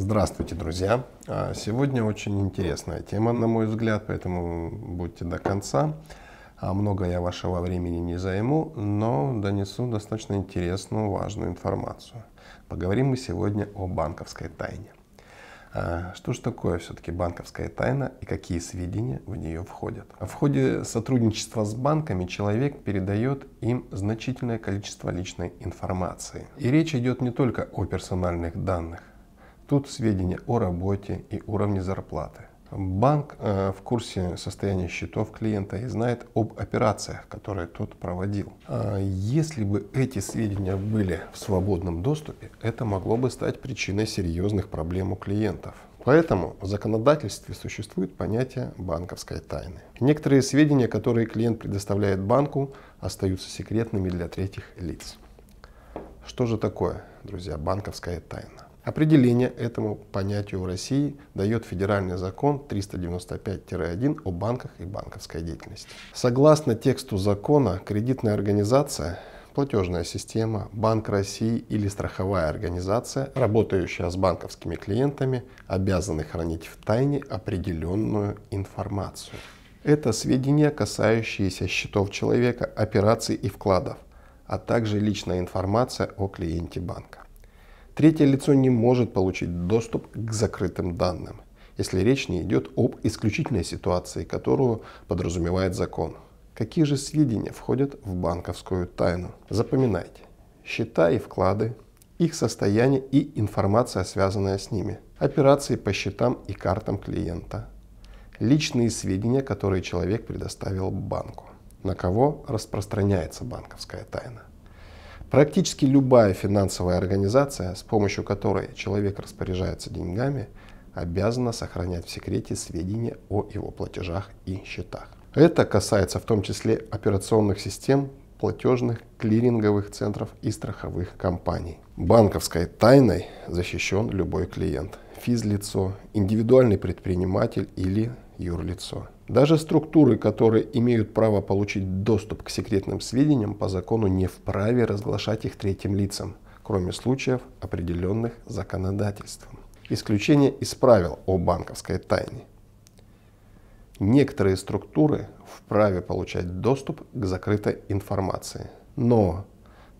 Здравствуйте, друзья! А, сегодня очень интересная тема, на мой взгляд, поэтому будьте до конца. А, много я вашего времени не займу, но донесу достаточно интересную, важную информацию. Поговорим мы сегодня о банковской тайне. А, что же такое все-таки банковская тайна и какие сведения в нее входят? В ходе сотрудничества с банками человек передает им значительное количество личной информации. И речь идет не только о персональных данных. Тут сведения о работе и уровне зарплаты. Банк э, в курсе состояния счетов клиента и знает об операциях, которые тот проводил. А если бы эти сведения были в свободном доступе, это могло бы стать причиной серьезных проблем у клиентов. Поэтому в законодательстве существует понятие банковской тайны. Некоторые сведения, которые клиент предоставляет банку, остаются секретными для третьих лиц. Что же такое, друзья, банковская тайна? Определение этому понятию в России дает федеральный закон 395-1 о банках и банковской деятельности. Согласно тексту закона, кредитная организация платежная система, Банк России или страховая организация, работающая с банковскими клиентами, обязаны хранить в тайне определенную информацию. Это сведения, касающиеся счетов человека, операций и вкладов, а также личная информация о клиенте банка. Третье лицо не может получить доступ к закрытым данным, если речь не идет об исключительной ситуации, которую подразумевает закон. Какие же сведения входят в банковскую тайну? Запоминайте. Счета и вклады, их состояние и информация, связанная с ними, операции по счетам и картам клиента, личные сведения, которые человек предоставил банку, на кого распространяется банковская тайна. Практически любая финансовая организация, с помощью которой человек распоряжается деньгами, обязана сохранять в секрете сведения о его платежах и счетах. Это касается в том числе операционных систем, платежных, клиринговых центров и страховых компаний. Банковской тайной защищен любой клиент, физлицо, индивидуальный предприниматель или юрлицо. Даже структуры, которые имеют право получить доступ к секретным сведениям, по закону не вправе разглашать их третьим лицам, кроме случаев, определенных законодательством. Исключение из правил о банковской тайне. Некоторые структуры вправе получать доступ к закрытой информации, но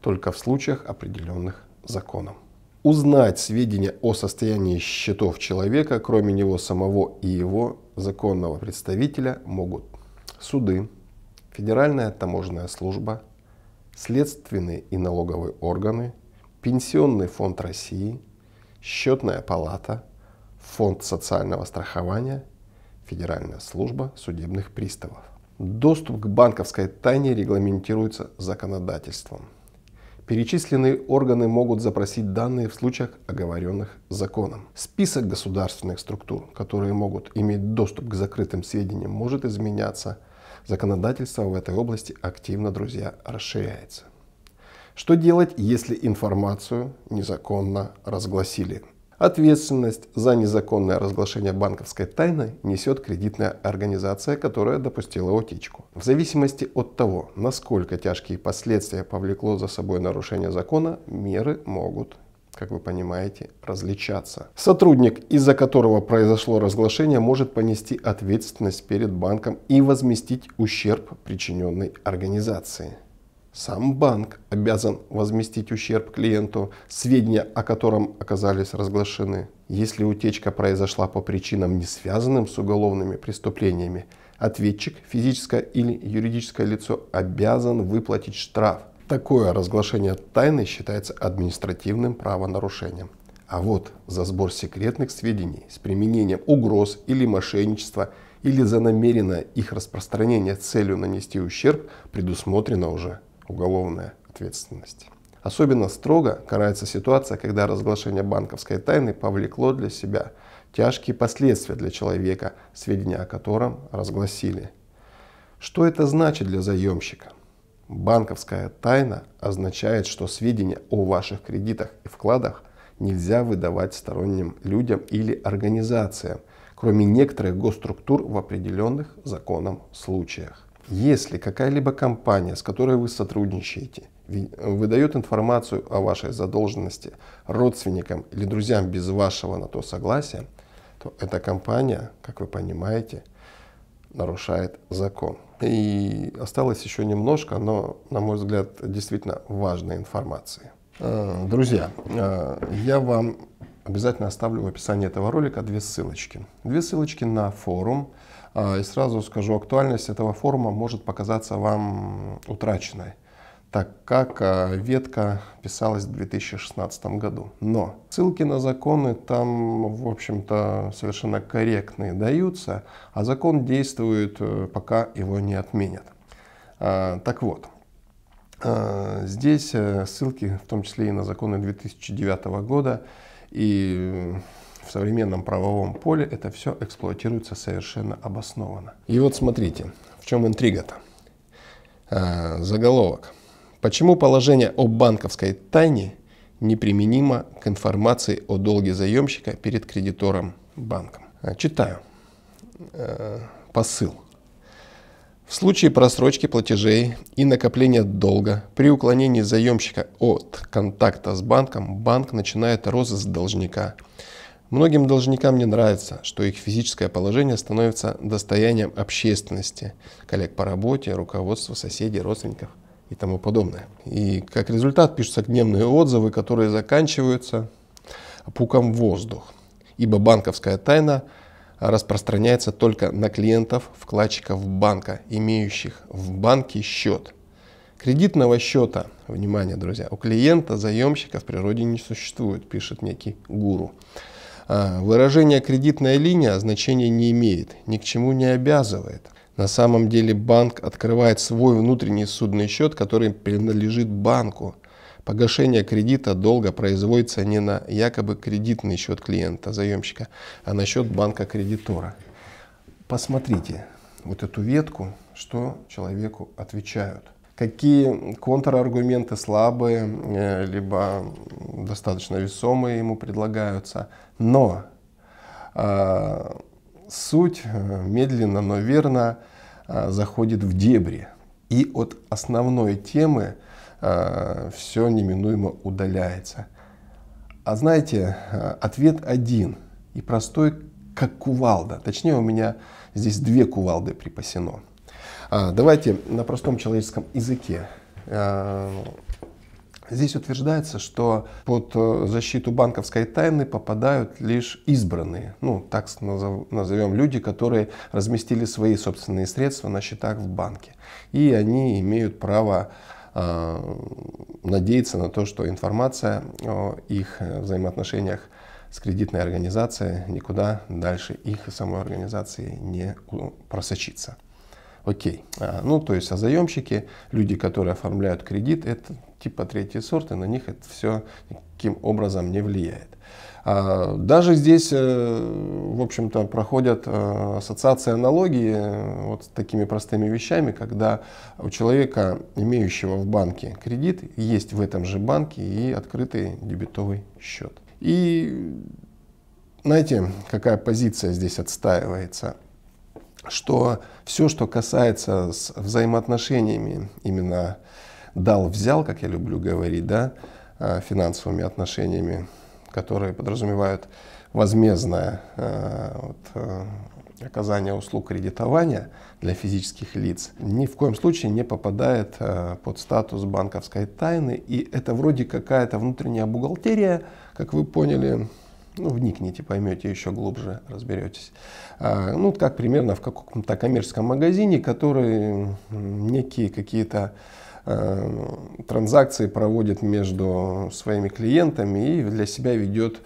только в случаях, определенных законом. Узнать сведения о состоянии счетов человека, кроме него самого и его законного представителя могут суды, Федеральная таможенная служба, следственные и налоговые органы, Пенсионный фонд России, Счетная палата, Фонд социального страхования, Федеральная служба судебных приставов. Доступ к банковской тайне регламентируется законодательством. Перечисленные органы могут запросить данные в случаях, оговоренных законом. Список государственных структур, которые могут иметь доступ к закрытым сведениям, может изменяться. Законодательство в этой области активно, друзья, расширяется. Что делать, если информацию незаконно разгласили? Ответственность за незаконное разглашение банковской тайны несет кредитная организация, которая допустила утечку. В зависимости от того, насколько тяжкие последствия повлекло за собой нарушение закона, меры могут как вы понимаете, различаться. Сотрудник, из-за которого произошло разглашение, может понести ответственность перед банком и возместить ущерб, причиненной организации. Сам банк обязан возместить ущерб клиенту, сведения о котором оказались разглашены. Если утечка произошла по причинам, не связанным с уголовными преступлениями, ответчик, физическое или юридическое лицо, обязан выплатить штраф. Такое разглашение тайны считается административным правонарушением. А вот за сбор секретных сведений с применением угроз или мошенничества или за намеренное их распространение с целью нанести ущерб предусмотрено уже уголовная ответственность. Особенно строго карается ситуация, когда разглашение банковской тайны повлекло для себя тяжкие последствия для человека, сведения о котором разгласили. Что это значит для заемщика? Банковская тайна означает, что сведения о ваших кредитах и вкладах нельзя выдавать сторонним людям или организациям, кроме некоторых госструктур в определенных законом случаях. Если какая-либо компания, с которой вы сотрудничаете, выдает информацию о вашей задолженности родственникам или друзьям без вашего на то согласия, то эта компания, как вы понимаете, нарушает закон. И осталось еще немножко, но, на мой взгляд, действительно важной информации. Э, друзья, э, я вам Обязательно оставлю в описании этого ролика две ссылочки. Две ссылочки на форум. А, и сразу скажу, актуальность этого форума может показаться вам утраченной, так как а, ветка писалась в 2016 году. Но ссылки на законы там, в общем-то, совершенно корректные даются, а закон действует, э, пока его не отменят. А, так вот, здесь э, ссылки, в том числе и на законы 2009 года, и в современном правовом поле это все эксплуатируется совершенно обоснованно. И вот смотрите, в чем интрига-то. А, заголовок. Почему положение о банковской тайне неприменимо к информации о долге заемщика перед кредитором банком? читаю. А, посыл. В случае просрочки платежей и накопления долга при уклонении заемщика от контакта с банком банк начинает розыск должника. Многим должникам не нравится, что их физическое положение становится достоянием общественности, коллег по работе, руководства, соседей, родственников и тому подобное. И как результат пишутся гневные отзывы, которые заканчиваются пуком воздух, ибо банковская тайна – распространяется только на клиентов вкладчиков банка, имеющих в банке счет. Кредитного счета, внимание, друзья, у клиента заемщика в природе не существует, пишет некий гуру. А, выражение «кредитная линия» значения не имеет, ни к чему не обязывает. На самом деле банк открывает свой внутренний судный счет, который принадлежит банку. Погашение кредита долга производится не на якобы кредитный счет клиента, заемщика, а на счет банка кредитора. Посмотрите вот эту ветку, что человеку отвечают. Какие контраргументы слабые, э, либо достаточно весомые ему предлагаются. Но э, суть э, медленно, но верно э, заходит в дебри. И от основной темы Э, все неминуемо удаляется. А знаете, э, ответ один и простой, как кувалда. Точнее, у меня здесь две кувалды припасено. А, давайте на простом человеческом языке. Э, здесь утверждается, что под защиту банковской тайны попадают лишь избранные, ну так назовем люди, которые разместили свои собственные средства на счетах в банке. И они имеют право Э, надеяться на то, что информация о их э, взаимоотношениях с кредитной организацией никуда дальше их самой организации не э, просочится. Окей. А, ну, то есть, а заемщики, люди, которые оформляют кредит, это типа третий сорт, и на них это все никаким образом не влияет. А, даже здесь, э, в общем-то, проходят э, ассоциации аналогии э, вот с такими простыми вещами, когда у человека, имеющего в банке кредит, есть в этом же банке и открытый дебетовый счет. И знаете, какая позиция здесь отстаивается? Что все, что касается с взаимоотношениями, именно дал-взял, как я люблю говорить, да, финансовыми отношениями которые подразумевают возмездное э, вот, э, оказание услуг кредитования для физических лиц, ни в коем случае не попадает э, под статус банковской тайны. И это вроде какая-то внутренняя бухгалтерия, как вы поняли, ну, вникните, поймете еще глубже, разберетесь. А, ну, как примерно в каком-то коммерческом магазине, который некие какие-то Э, транзакции проводит между своими клиентами и для себя ведет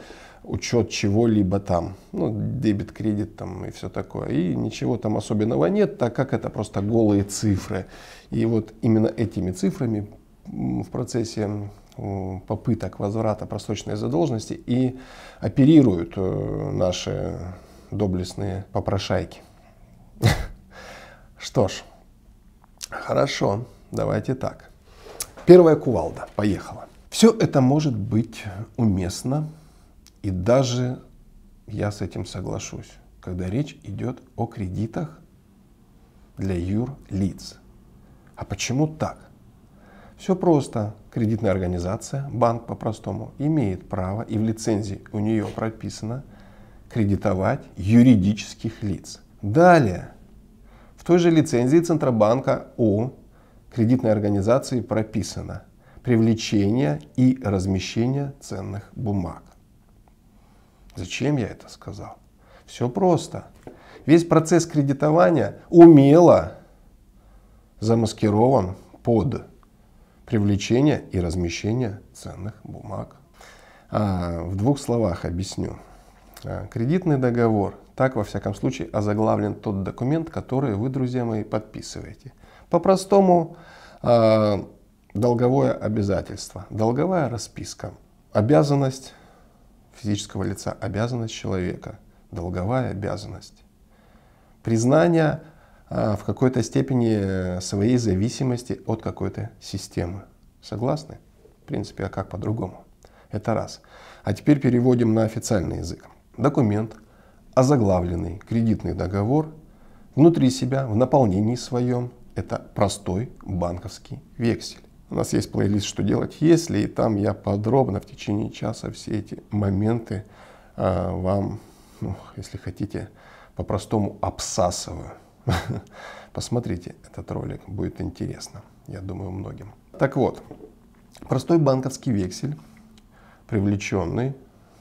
учет чего-либо там, ну, дебет, кредит там и все такое. И ничего там особенного нет, так как это просто голые цифры. И вот именно этими цифрами в процессе попыток возврата просроченной задолженности и оперируют э, наши доблестные попрошайки. Что ж, хорошо. Давайте так. Первая кувалда. Поехала. Все это может быть уместно, и даже я с этим соглашусь, когда речь идет о кредитах для юрлиц. А почему так? Все просто. Кредитная организация, банк по-простому, имеет право, и в лицензии у нее прописано, кредитовать юридических лиц. Далее, в той же лицензии Центробанка о кредитной организации прописано привлечение и размещение ценных бумаг. Зачем я это сказал? Все просто. Весь процесс кредитования умело замаскирован под привлечение и размещение ценных бумаг. А, в двух словах объясню. А, кредитный договор, так во всяком случае озаглавлен тот документ, который вы, друзья мои, подписываете – по-простому, а, долговое обязательство, долговая расписка, обязанность физического лица, обязанность человека, долговая обязанность. Признание а, в какой-то степени своей зависимости от какой-то системы. Согласны? В принципе, а как по-другому? Это раз. А теперь переводим на официальный язык. Документ, озаглавленный кредитный договор, внутри себя, в наполнении своем, это простой банковский вексель. У нас есть плейлист «Что делать если», и там я подробно в течение часа все эти моменты а, вам, ну, если хотите, по-простому обсасываю. Посмотрите этот ролик, будет интересно, я думаю, многим. Так вот, простой банковский вексель, привлеченный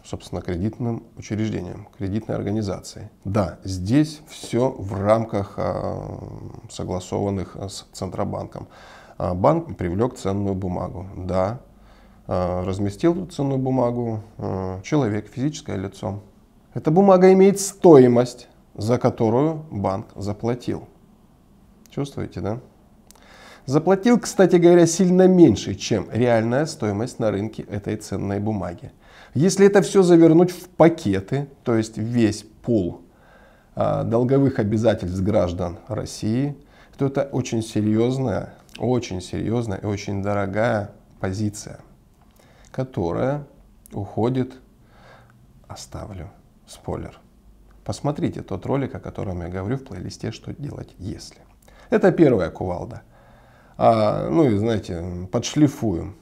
собственно, кредитным учреждением, кредитной организацией. Да, здесь все в рамках а, согласованных с Центробанком. А, банк привлек ценную бумагу. Да, а, разместил ценную бумагу человек, физическое лицо. Эта бумага имеет стоимость, за которую банк заплатил. Чувствуете, да? Заплатил, кстати говоря, сильно меньше, чем реальная стоимость на рынке этой ценной бумаги. Если это все завернуть в пакеты, то есть весь пул а, долговых обязательств граждан России, то это очень серьезная, очень серьезная и очень дорогая позиция, которая уходит, оставлю спойлер. Посмотрите тот ролик, о котором я говорю в плейлисте «Что делать если». Это первая кувалда. А, ну и знаете, подшлифуем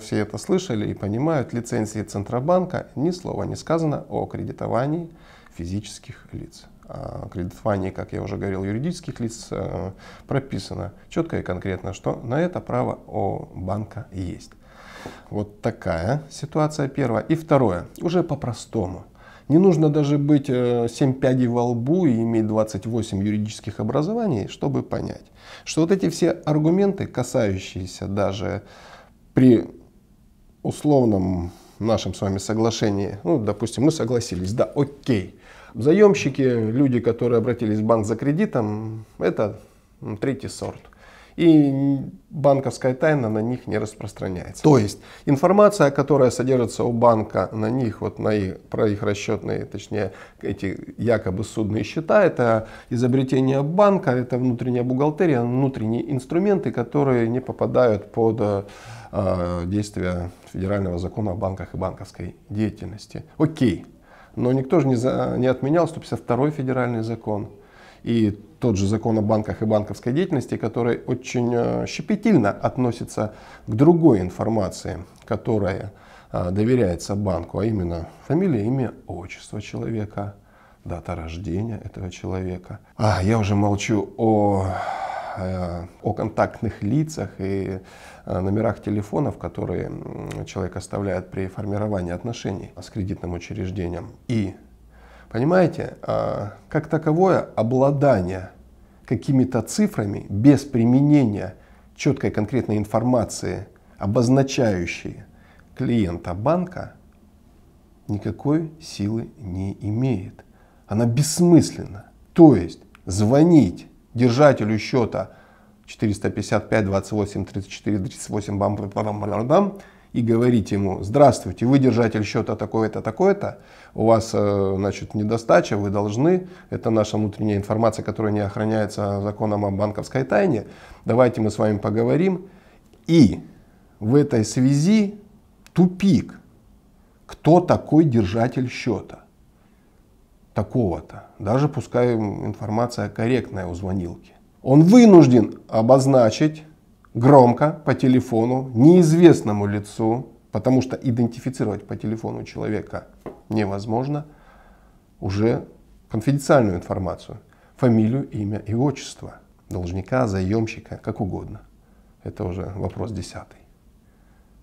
все это слышали и понимают, лицензии Центробанка ни слова не сказано о кредитовании физических лиц. О а кредитовании, как я уже говорил, юридических лиц э, прописано четко и конкретно, что на это право у банка есть. Вот такая ситуация первая. И второе, уже по-простому. Не нужно даже быть 7 э, пядей во лбу и иметь 28 юридических образований, чтобы понять, что вот эти все аргументы, касающиеся даже при условном нашем с вами соглашении, ну, допустим, мы согласились, да, окей. Заемщики, люди, которые обратились в банк за кредитом, это третий сорт – и банковская тайна на них не распространяется. То есть информация, которая содержится у банка на них, вот на их, про их расчетные, точнее эти якобы судные счета, это изобретение банка, это внутренняя бухгалтерия, внутренние инструменты, которые не попадают под э, действие федерального закона о банках и банковской деятельности. Окей, но никто же не, за, не отменял 152 федеральный закон и тот же закон о банках и банковской деятельности, который очень э, щепетильно относится к другой информации, которая э, доверяется банку, а именно фамилия, имя, отчество человека, дата рождения этого человека. А, я уже молчу о э, о контактных лицах и номерах телефонов, которые человек оставляет при формировании отношений с кредитным учреждением. И Понимаете, а, как таковое обладание какими-то цифрами без применения четкой конкретной информации, обозначающей клиента банка, никакой силы не имеет. Она бессмысленна. То есть звонить держателю счета 455 28 34 38 бам бам бам бам и говорить ему, здравствуйте, вы держатель счета такой-то, такой-то, у вас э, значит, недостача, вы должны, это наша внутренняя информация, которая не охраняется законом о банковской тайне, давайте мы с вами поговорим. И в этой связи тупик, кто такой держатель счета такого-то, даже пускай информация корректная у звонилки. Он вынужден обозначить громко по телефону неизвестному лицу, потому что идентифицировать по телефону человека невозможно, уже конфиденциальную информацию, фамилию, имя и отчество должника, заемщика, как угодно. Это уже вопрос десятый.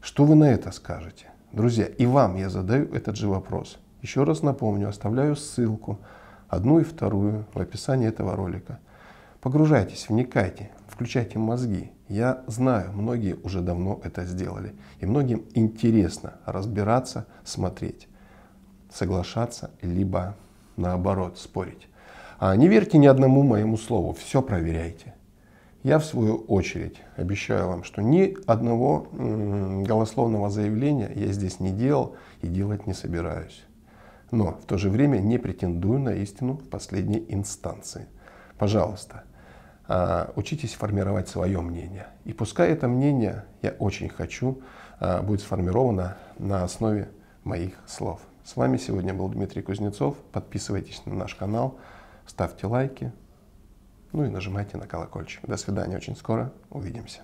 Что вы на это скажете? Друзья, и вам я задаю этот же вопрос. Еще раз напомню, оставляю ссылку, одну и вторую, в описании этого ролика. Погружайтесь, вникайте, включайте мозги, я знаю, многие уже давно это сделали. И многим интересно разбираться, смотреть, соглашаться, либо наоборот спорить. А не верьте ни одному моему слову, все проверяйте. Я в свою очередь обещаю вам, что ни одного голословного заявления я здесь не делал и делать не собираюсь. Но в то же время не претендую на истину в последней инстанции. Пожалуйста, а, учитесь формировать свое мнение. И пускай это мнение, я очень хочу, а, будет сформировано на основе моих слов. С вами сегодня был Дмитрий Кузнецов. Подписывайтесь на наш канал, ставьте лайки, ну и нажимайте на колокольчик. До свидания, очень скоро увидимся.